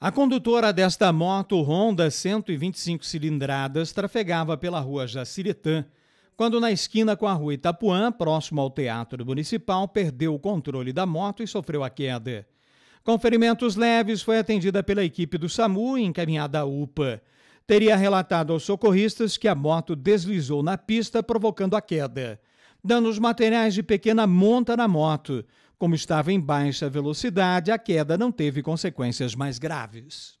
A condutora desta moto Honda 125 cilindradas trafegava pela rua Jaciretã, quando na esquina com a rua Itapuã, próximo ao Teatro Municipal, perdeu o controle da moto e sofreu a queda. Com ferimentos leves, foi atendida pela equipe do SAMU e encaminhada à UPA. Teria relatado aos socorristas que a moto deslizou na pista, provocando a queda danos materiais de pequena monta na moto. Como estava em baixa velocidade, a queda não teve consequências mais graves.